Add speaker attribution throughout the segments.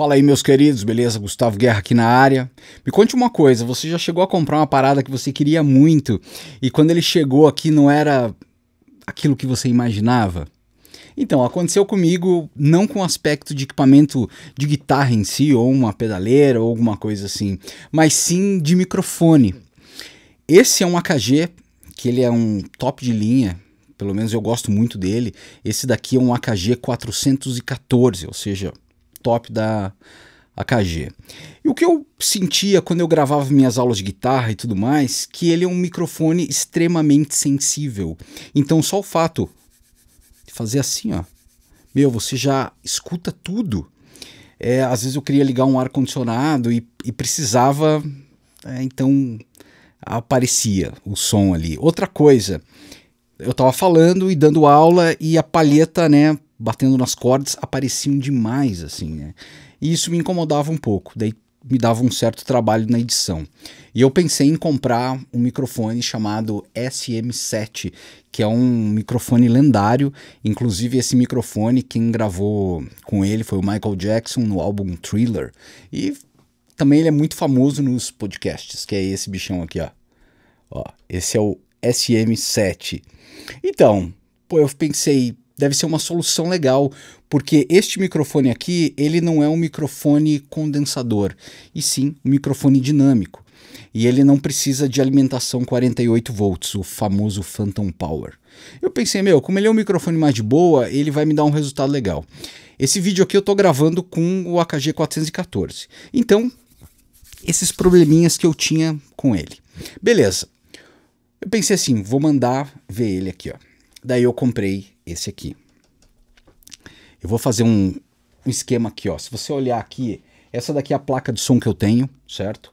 Speaker 1: Fala aí, meus queridos, beleza? Gustavo Guerra aqui na área. Me conte uma coisa: você já chegou a comprar uma parada que você queria muito e quando ele chegou aqui não era aquilo que você imaginava? Então, aconteceu comigo não com aspecto de equipamento de guitarra em si, ou uma pedaleira, ou alguma coisa assim, mas sim de microfone. Esse é um AKG, que ele é um top de linha, pelo menos eu gosto muito dele. Esse daqui é um AKG 414, ou seja, top da AKG. E o que eu sentia quando eu gravava minhas aulas de guitarra e tudo mais, que ele é um microfone extremamente sensível. Então só o fato de fazer assim, ó, meu, você já escuta tudo. É, às vezes eu queria ligar um ar condicionado e, e precisava, é, então aparecia o som ali. Outra coisa, eu tava falando e dando aula e a palheta, né, batendo nas cordas apareciam demais, assim, né? E isso me incomodava um pouco, daí me dava um certo trabalho na edição. E eu pensei em comprar um microfone chamado SM7, que é um microfone lendário. Inclusive, esse microfone, quem gravou com ele foi o Michael Jackson no álbum Thriller. E também ele é muito famoso nos podcasts, que é esse bichão aqui, ó. ó esse é o SM7. Então, pô, eu pensei, deve ser uma solução legal, porque este microfone aqui, ele não é um microfone condensador, e sim um microfone dinâmico. E ele não precisa de alimentação 48 volts, o famoso Phantom Power. Eu pensei, meu, como ele é um microfone mais de boa, ele vai me dar um resultado legal. Esse vídeo aqui eu estou gravando com o AKG 414. Então, esses probleminhas que eu tinha com ele. Beleza. Eu pensei assim, vou mandar ver ele aqui, ó. Daí eu comprei esse aqui. Eu vou fazer um, um esquema aqui, ó. Se você olhar aqui, essa daqui é a placa de som que eu tenho, certo?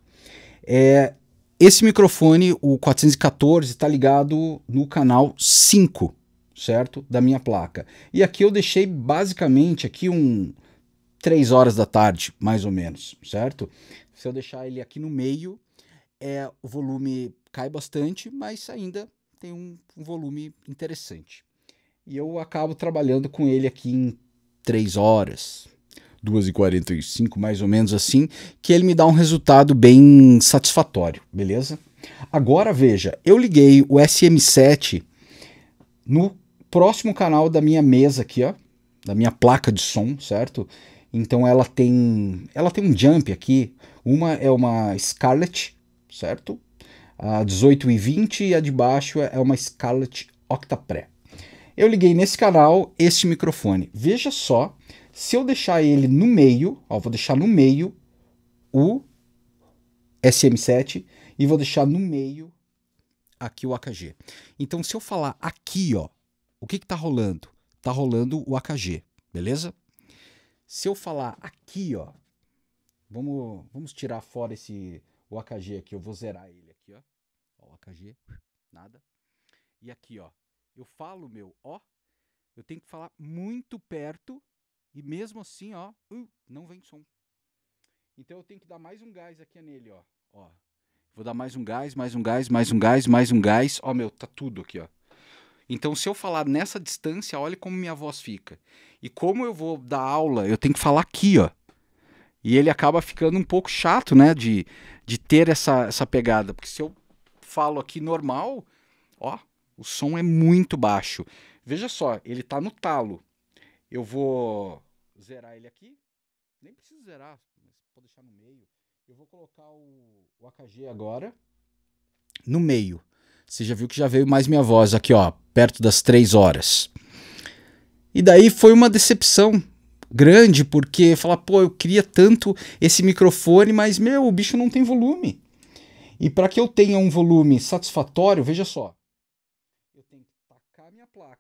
Speaker 1: É, esse microfone, o 414, está ligado no canal 5, certo? Da minha placa. E aqui eu deixei basicamente aqui um 3 horas da tarde, mais ou menos, certo? Se eu deixar ele aqui no meio, é, o volume cai bastante, mas ainda tem um, um volume interessante. E eu acabo trabalhando com ele aqui em 3 horas, 2h45, mais ou menos assim, que ele me dá um resultado bem satisfatório, beleza? Agora veja, eu liguei o SM7 no próximo canal da minha mesa aqui, ó, da minha placa de som, certo? Então ela tem, ela tem um jump aqui. Uma é uma Scarlett, certo? A 18 e 20 e a de baixo é uma Scarlett Pre eu liguei nesse canal este microfone. Veja só, se eu deixar ele no meio, ó, vou deixar no meio o SM7 e vou deixar no meio aqui o AKG. Então, se eu falar aqui, ó, o que que tá rolando? Tá rolando o AKG, beleza? Se eu falar aqui, ó, vamos, vamos tirar fora esse o AKG aqui, eu vou zerar ele aqui, ó. Ó, o AKG, nada. E aqui, ó, eu falo meu ó, eu tenho que falar muito perto e mesmo assim, ó, uh, não vem som. Então eu tenho que dar mais um gás aqui nele, ó. Ó. Vou dar mais um gás, mais um gás, mais um gás, mais um gás. Ó, meu, tá tudo aqui, ó. Então, se eu falar nessa distância, olha como minha voz fica. E como eu vou dar aula, eu tenho que falar aqui, ó. E ele acaba ficando um pouco chato, né? De, de ter essa, essa pegada. Porque se eu falo aqui normal, ó, o som é muito baixo. Veja só, ele está no talo. Eu vou zerar ele aqui. Nem preciso zerar, mas vou deixar no meio. Eu vou colocar o, o AKG agora no meio. Você já viu que já veio mais minha voz aqui, ó, perto das três horas. E daí foi uma decepção grande, porque falar, pô, eu queria tanto esse microfone, mas meu, o bicho não tem volume. E para que eu tenha um volume satisfatório, veja só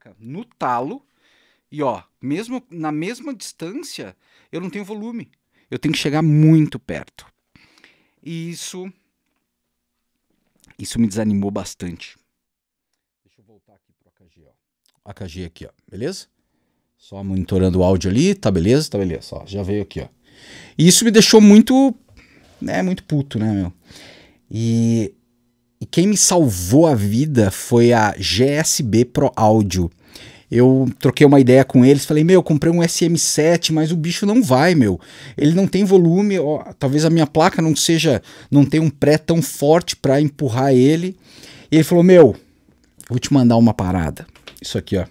Speaker 1: faca no talo e ó, mesmo na mesma distância, eu não tenho volume. Eu tenho que chegar muito perto. E isso isso me desanimou bastante. Deixa eu voltar aqui pro AKG, ó. AKG aqui, ó. Beleza? Só monitorando o áudio ali, tá beleza? Tá beleza, ó. Já veio aqui, ó. E isso me deixou muito, né, muito puto, né, meu? E e quem me salvou a vida foi a GSB Pro Áudio. Eu troquei uma ideia com eles, falei: "Meu, comprei um SM7, mas o bicho não vai, meu. Ele não tem volume, ó, talvez a minha placa não seja, não tenha um pré tão forte para empurrar ele". E ele falou: "Meu, vou te mandar uma parada. Isso aqui, ó.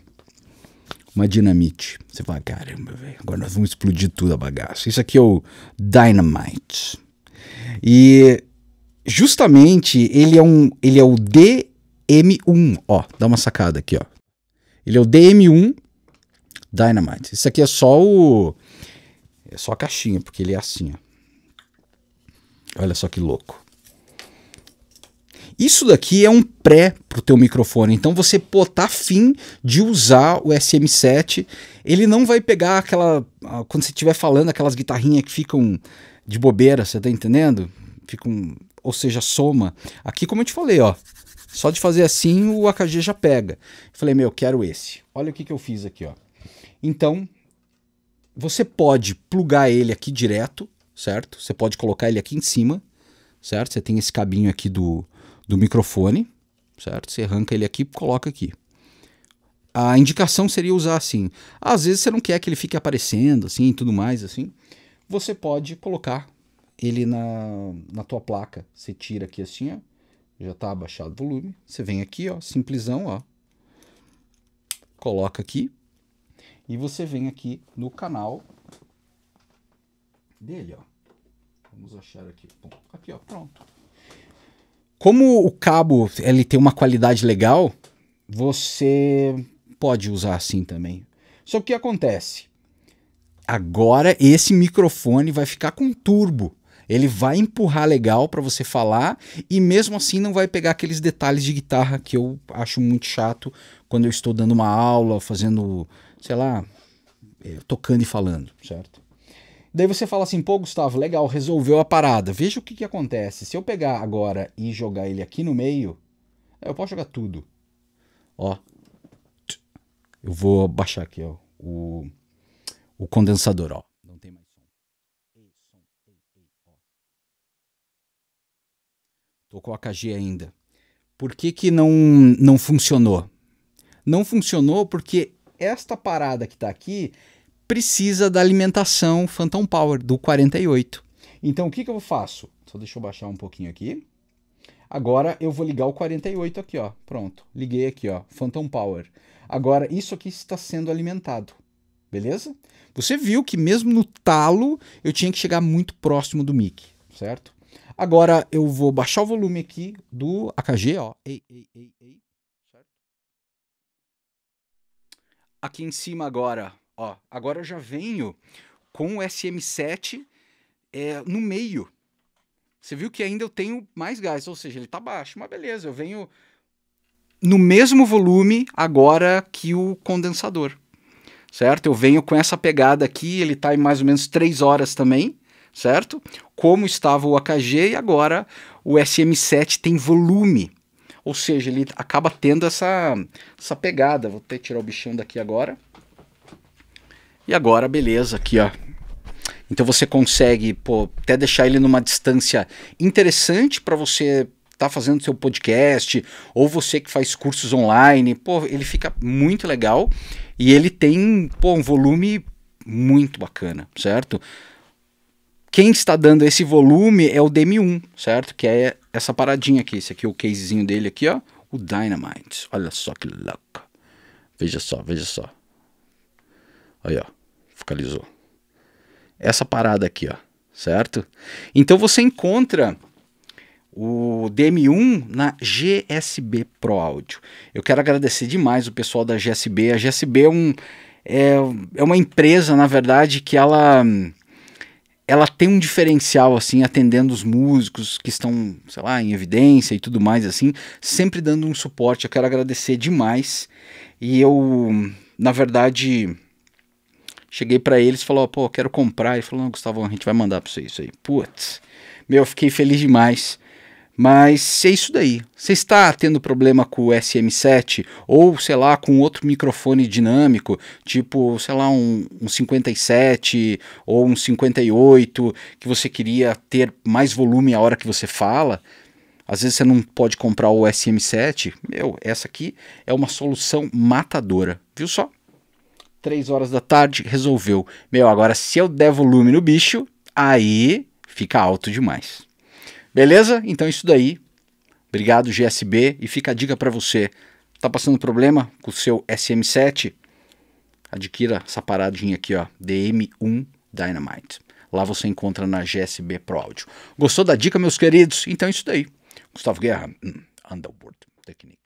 Speaker 1: Uma dinamite. Você fala, caramba, velho, agora nós vamos explodir tudo a bagaça. Isso aqui é o Dynamite. E justamente ele é um, ele é o DM1, ó, dá uma sacada aqui, ó. Ele é o DM1 Dynamite. Isso aqui é só o é só a caixinha, porque ele é assim, ó. Olha só que louco. Isso daqui é um pré para o teu microfone, então você tá fim de usar o SM7, ele não vai pegar aquela, quando você estiver falando, aquelas guitarrinhas que ficam de bobeira, você tá entendendo? Ficam ou seja, soma. Aqui, como eu te falei, ó, só de fazer assim o AKG já pega. falei, meu, quero esse. Olha o que, que eu fiz aqui, ó. Então, você pode plugar ele aqui direto, certo? Você pode colocar ele aqui em cima, certo? Você tem esse cabinho aqui do, do microfone, certo? Você arranca ele aqui e coloca aqui. A indicação seria usar assim. Às vezes você não quer que ele fique aparecendo assim e tudo mais assim. Você pode colocar ele na, na tua placa. Você tira aqui assim, ó. Já tá abaixado o volume. Você vem aqui, ó, simplesão, ó. Coloca aqui. E você vem aqui no canal dele, ó. Vamos achar aqui. Bom, aqui, ó, pronto. Como o cabo ele tem uma qualidade legal, você pode usar assim também. Só que o que acontece? Agora esse microfone vai ficar com turbo. Ele vai empurrar legal para você falar e mesmo assim não vai pegar aqueles detalhes de guitarra que eu acho muito chato quando eu estou dando uma aula, fazendo, sei lá, é, tocando e falando, certo? Daí você fala assim, pô, Gustavo, legal, resolveu a parada. Veja o que, que acontece. Se eu pegar agora e jogar ele aqui no meio, eu posso jogar tudo. Ó. Eu vou baixar aqui, ó, o, o condensador, ó. com colocar G ainda. Por que, que não, não funcionou? Não funcionou porque esta parada que está aqui precisa da alimentação Phantom Power do 48. Então o que, que eu faço? Só deixa eu baixar um pouquinho aqui. Agora eu vou ligar o 48 aqui, ó. Pronto. Liguei aqui, ó. Phantom Power. Agora isso aqui está sendo alimentado. Beleza? Você viu que mesmo no talo eu tinha que chegar muito próximo do mic, certo? Agora eu vou baixar o volume aqui do AKG, ó. Ei, ei, ei, ei. Aqui em cima agora, ó. Agora eu já venho com o SM7 é, no meio. Você viu que ainda eu tenho mais gás, ou seja, ele tá baixo, mas beleza, eu venho no mesmo volume agora que o condensador certo? Eu venho com essa pegada aqui, ele está em mais ou menos 3 horas também, certo? Como estava o AKG e agora o SM7 tem volume. Ou seja, ele acaba tendo essa, essa pegada. Vou até tirar o bichão daqui agora. E agora, beleza, aqui ó. Então você consegue pô, até deixar ele numa distância interessante para você tá fazendo seu podcast, ou você que faz cursos online, pô, ele fica muito legal e ele tem, pô, um volume muito bacana, certo? Quem está dando esse volume é o DM1, certo? Que é essa paradinha aqui. Esse aqui é o casezinho dele aqui, ó. O Dynamite. Olha só que louco. Veja só, veja só. Aí, ó. Focalizou. Essa parada aqui, ó. Certo? Então você encontra o DM1 na GSB Pro Áudio. Eu quero agradecer demais o pessoal da GSB. A GSB é, um, é, é uma empresa, na verdade, que ela ela tem um diferencial, assim, atendendo os músicos que estão, sei lá, em evidência e tudo mais, assim, sempre dando um suporte. Eu quero agradecer demais. E eu, na verdade, cheguei para eles e falou, pô, quero comprar. Ele falou, não, Gustavo, a gente vai mandar para você isso aí. Putz, meu, eu fiquei feliz demais. Mas é isso daí. Você está tendo problema com o SM7 ou, sei lá, com outro microfone dinâmico, tipo, sei lá, um, um 57 ou um 58, que você queria ter mais volume a hora que você fala? Às vezes você não pode comprar o SM7. Meu, essa aqui é uma solução matadora, viu só? Três horas da tarde, resolveu. Meu, agora se eu der volume no bicho, aí fica alto demais. Beleza? Então é isso daí. Obrigado, GSB. E fica a dica para você. Tá passando problema com o seu SM7? Adquira essa paradinha aqui, ó. DM1 Dynamite. Lá você encontra na GSB Pro Audio. Gostou da dica, meus queridos? Então é isso daí. Gustavo Guerra, hum, Underworld Technique.